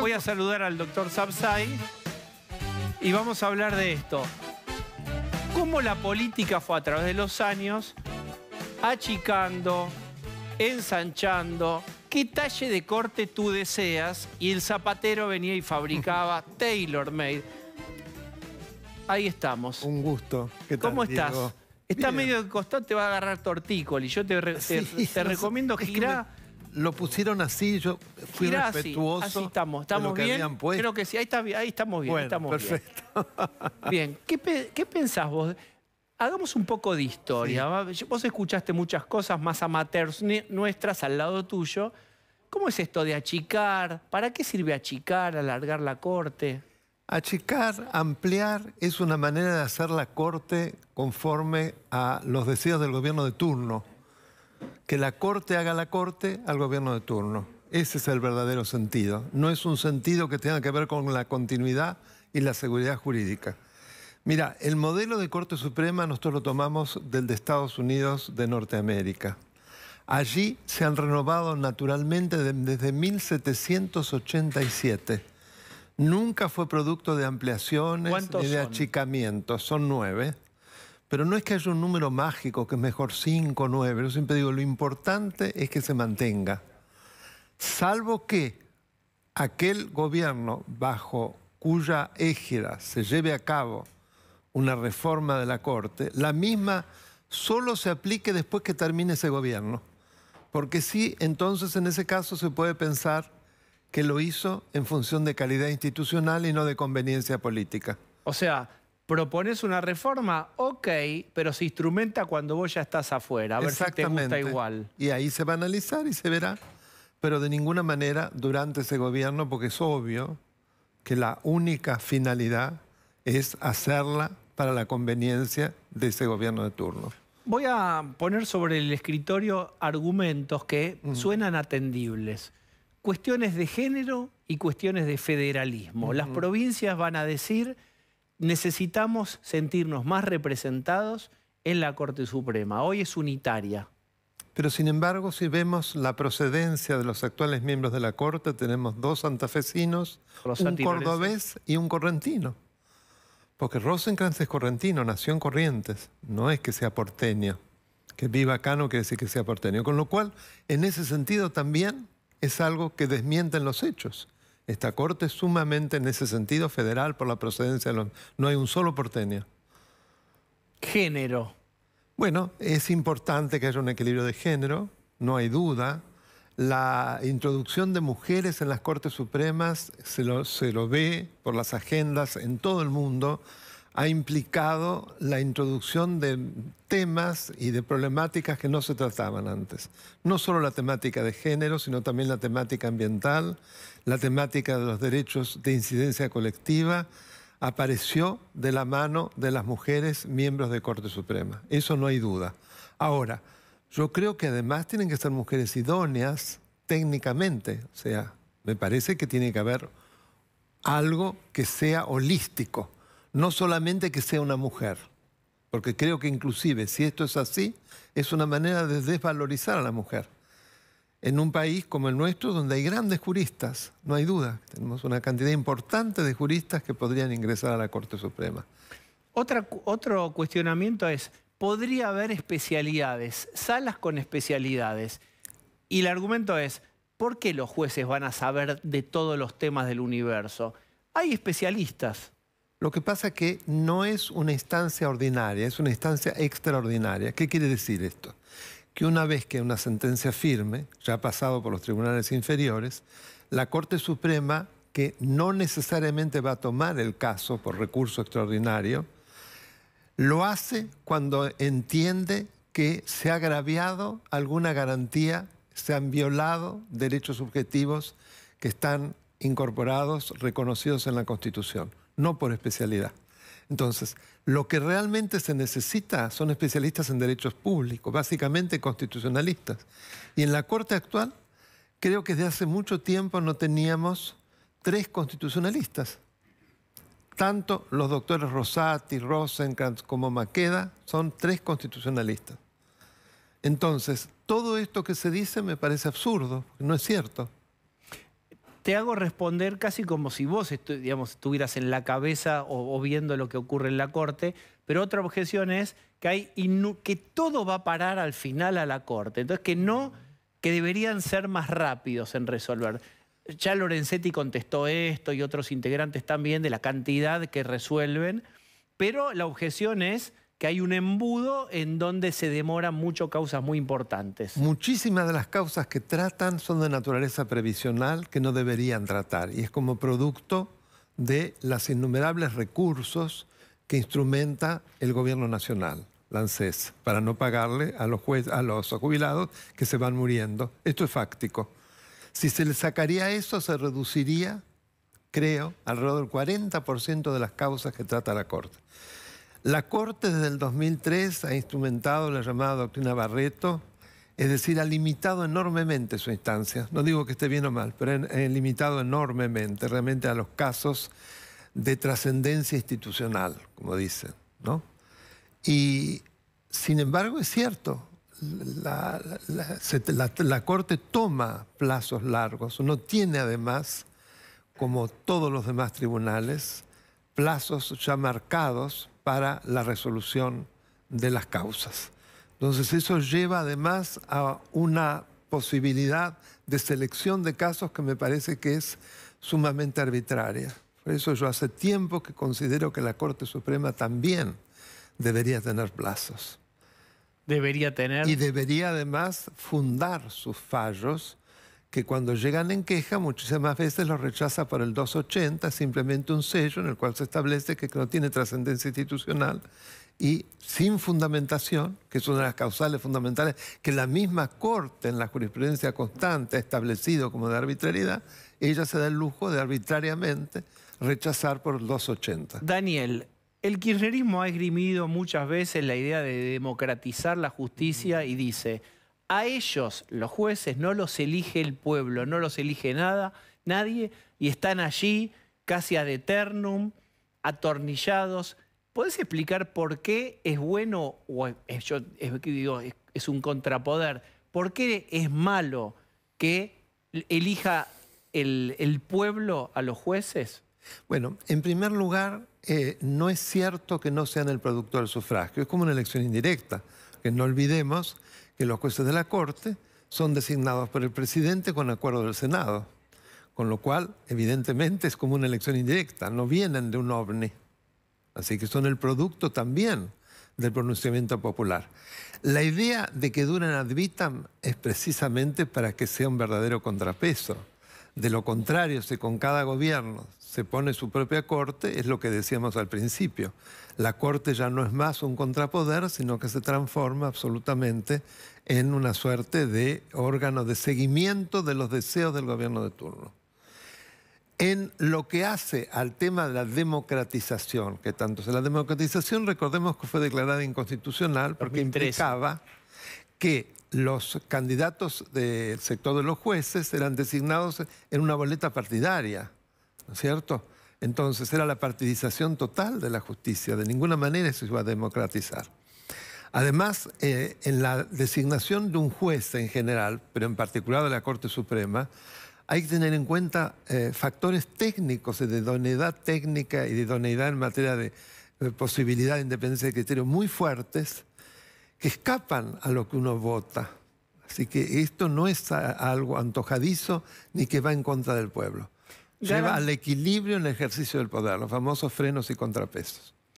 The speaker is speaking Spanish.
Voy a saludar al doctor Sabsai y vamos a hablar de esto. Cómo la política fue a través de los años achicando, ensanchando, qué talle de corte tú deseas y el zapatero venía y fabricaba tailor made. Ahí estamos. Un gusto. ¿Cómo estás? Está medio de costado, te va a agarrar tortícoli. Yo te, te, te recomiendo girar lo pusieron así, yo fui respetuoso. Así, estamos, estamos bien. Creo que sí, ahí, ahí estamos bien. perfecto. Bien, ¿Qué, pensás vos? Hagamos un poco de historia. Vos escuchaste muchas cosas más amateurs nuestras al lado tuyo. ¿Cómo es esto de achicar? ¿Para qué sirve achicar, alargar la corte? Achicar, ampliar, es una manera de hacer la corte conforme a los deseos del gobierno de turno que la corte haga la corte al gobierno de turno. Ese es el verdadero sentido. No es un sentido que tenga que ver con la continuidad y la seguridad jurídica. Mira, el modelo de Corte Suprema nosotros lo tomamos del de Estados Unidos de Norteamérica. Allí se han renovado naturalmente desde 1787. Nunca fue producto de ampliaciones ni de achicamientos. Son nueve. Pero no es que haya un número mágico que es mejor 5 o 9. Yo siempre digo, lo importante es que se mantenga. Salvo que aquel gobierno bajo cuya égida se lleve a cabo una reforma de la Corte, la misma solo se aplique después que termine ese gobierno. Porque si, entonces en ese caso se puede pensar que lo hizo en función de calidad institucional y no de conveniencia política. O sea, propones una reforma, ok, pero se instrumenta cuando vos ya estás afuera, a ver si te gusta igual. Y ahí se va a analizar y se verá, pero de ninguna manera durante ese gobierno, porque es obvio que la única finalidad es hacerla para la conveniencia de ese gobierno de turno. Voy a poner sobre el escritorio argumentos que suenan atendibles. Cuestiones de género y cuestiones de federalismo. Las provincias van a decir necesitamos sentirnos más representados en la Corte Suprema. Hoy es unitaria. Pero sin embargo, si vemos la procedencia de los actuales miembros de la Corte, tenemos dos santafesinos, un cordobés y un correntino. Porque Rosencrantz es correntino, nació en Corrientes, no es que sea porteño. Que viva acá no quiere decir que sea porteño. Con lo cual, en ese sentido también es algo que desmienten los hechos. Esta corte es sumamente en ese sentido federal por la procedencia de los... No hay un solo porteño. Género. Bueno, es importante que haya un equilibrio de género, no hay duda. La introducción de mujeres en las Cortes Supremas se lo, se lo ve por las agendas en todo el mundo ha implicado la introducción de temas y de problemáticas que no se trataban antes. No solo la temática de género, sino también la temática ambiental, la temática de los derechos de incidencia colectiva, apareció de la mano de las mujeres miembros de Corte Suprema. Eso no hay duda. Ahora, yo creo que además tienen que ser mujeres idóneas técnicamente, o sea, me parece que tiene que haber algo que sea holístico no solamente que sea una mujer, porque creo que inclusive si esto es así, es una manera de desvalorizar a la mujer. En un país como el nuestro, donde hay grandes juristas, no hay duda, tenemos una cantidad importante de juristas que podrían ingresar a la Corte Suprema. otro cuestionamiento es, podría haber especialidades, salas con especialidades. Y el argumento es, ¿por qué los jueces van a saber de todos los temas del universo? Hay especialistas. Lo que pasa es que no es una instancia ordinaria, es una instancia extraordinaria. ¿Qué quiere decir esto? Que una vez que una sentencia firme, ya ha pasado por los tribunales inferiores, la Corte Suprema, que no necesariamente va a tomar el caso por recurso extraordinario, lo hace cuando entiende que se ha agraviado alguna garantía, se han violado derechos subjetivos que están incorporados, reconocidos en la Constitución no por especialidad. Entonces, lo que realmente se necesita son especialistas en derechos públicos, básicamente constitucionalistas. Y en la Corte actual, creo que desde hace mucho tiempo no teníamos tres constitucionalistas. Tanto los doctores Rosati, Rosenkrantz como Maqueda son tres constitucionalistas. Entonces, todo esto que se dice me parece absurdo, no es cierto te hago responder casi como si vos estuvieras en la cabeza o, viendo lo que ocurre en la corte, pero otra objeción es que, hay que todo va a parar al final a la corte, entonces que no, que deberían ser más rápidos en resolver. Ya Lorenzetti contestó esto y otros integrantes también de la cantidad que resuelven, pero la objeción es que hay un embudo en donde se demoran mucho causas muy importantes. Muchísimas de las causas que tratan son de naturaleza previsional que no deberían tratar y es como producto de los innumerables recursos que instrumenta el gobierno nacional, la ANSES, para no pagarle a los, a los jubilados que se van muriendo. Esto es fáctico. Si se le sacaría eso, se reduciría, creo, alrededor del 40% de las causas que trata la Corte. La Corte desde el 2003 ha instrumentado la llamada doctrina Barreto, es decir, ha limitado enormemente su instancia. No digo que esté bien o mal, pero ha limitado enormemente realmente a los casos de trascendencia institucional, como dicen. ¿no? Y sin embargo es cierto, la, Corte toma plazos largos, no tiene además, como todos los demás tribunales, plazos ya marcados para la resolución de las causas. Entonces eso lleva además a una posibilidad de selección de casos que me parece que es sumamente arbitraria. Por eso yo hace tiempo que considero que la Corte Suprema también debería tener plazos. Debería tener. Y debería además fundar sus fallos que cuando llegan en queja muchísimas veces los rechaza por el 280, simplemente un sello en el cual se establece que no tiene trascendencia institucional y sin fundamentación, que es una de las causales fundamentales que la misma Corte en la jurisprudencia constante ha establecido como de arbitrariedad, ella se da el lujo de arbitrariamente rechazar por el 280. Daniel, el kirchnerismo ha esgrimido muchas veces la idea de democratizar la justicia y dice... A ellos, los jueces, no los elige el pueblo, no los elige nada, nadie, y están allí casi ad eternum, atornillados. ¿Puedes explicar por qué es bueno, o yo digo, es, un contrapoder, por qué es malo que elija el, pueblo a los jueces? Bueno, en primer lugar, eh, no es cierto que no sean el producto del sufragio, es como una elección indirecta, que no olvidemos que los jueces de la Corte son designados por el presidente con acuerdo del Senado, con lo cual evidentemente es como una elección indirecta, no vienen de un ovni, así que son el producto también del pronunciamiento popular. La idea de que duren ad vitam es precisamente para que sea un verdadero contrapeso. De lo contrario, si con cada gobierno se pone su propia corte, es lo que decíamos al principio. La corte ya no es más un contrapoder, sino que se transforma absolutamente en una suerte de órgano de seguimiento de los deseos del gobierno de turno. En lo que hace al tema de la democratización, que tanto se la democratización, recordemos que fue declarada inconstitucional porque implicaba que los candidatos del sector de los jueces eran designados en una boleta partidaria, ¿no es cierto? Entonces era la partidización total de la justicia, de ninguna manera eso iba a democratizar. Además, eh, en la designación de un juez en general, pero en particular de la Corte Suprema, hay que tener en cuenta eh, factores técnicos, de idoneidad técnica y de idoneidad en materia de, eh, posibilidad de independencia de criterio muy fuertes, que escapan a lo que uno vota. Así que esto no es algo antojadizo ni que va en contra del pueblo. Lleva al equilibrio en el ejercicio del poder, los famosos frenos y contrapesos.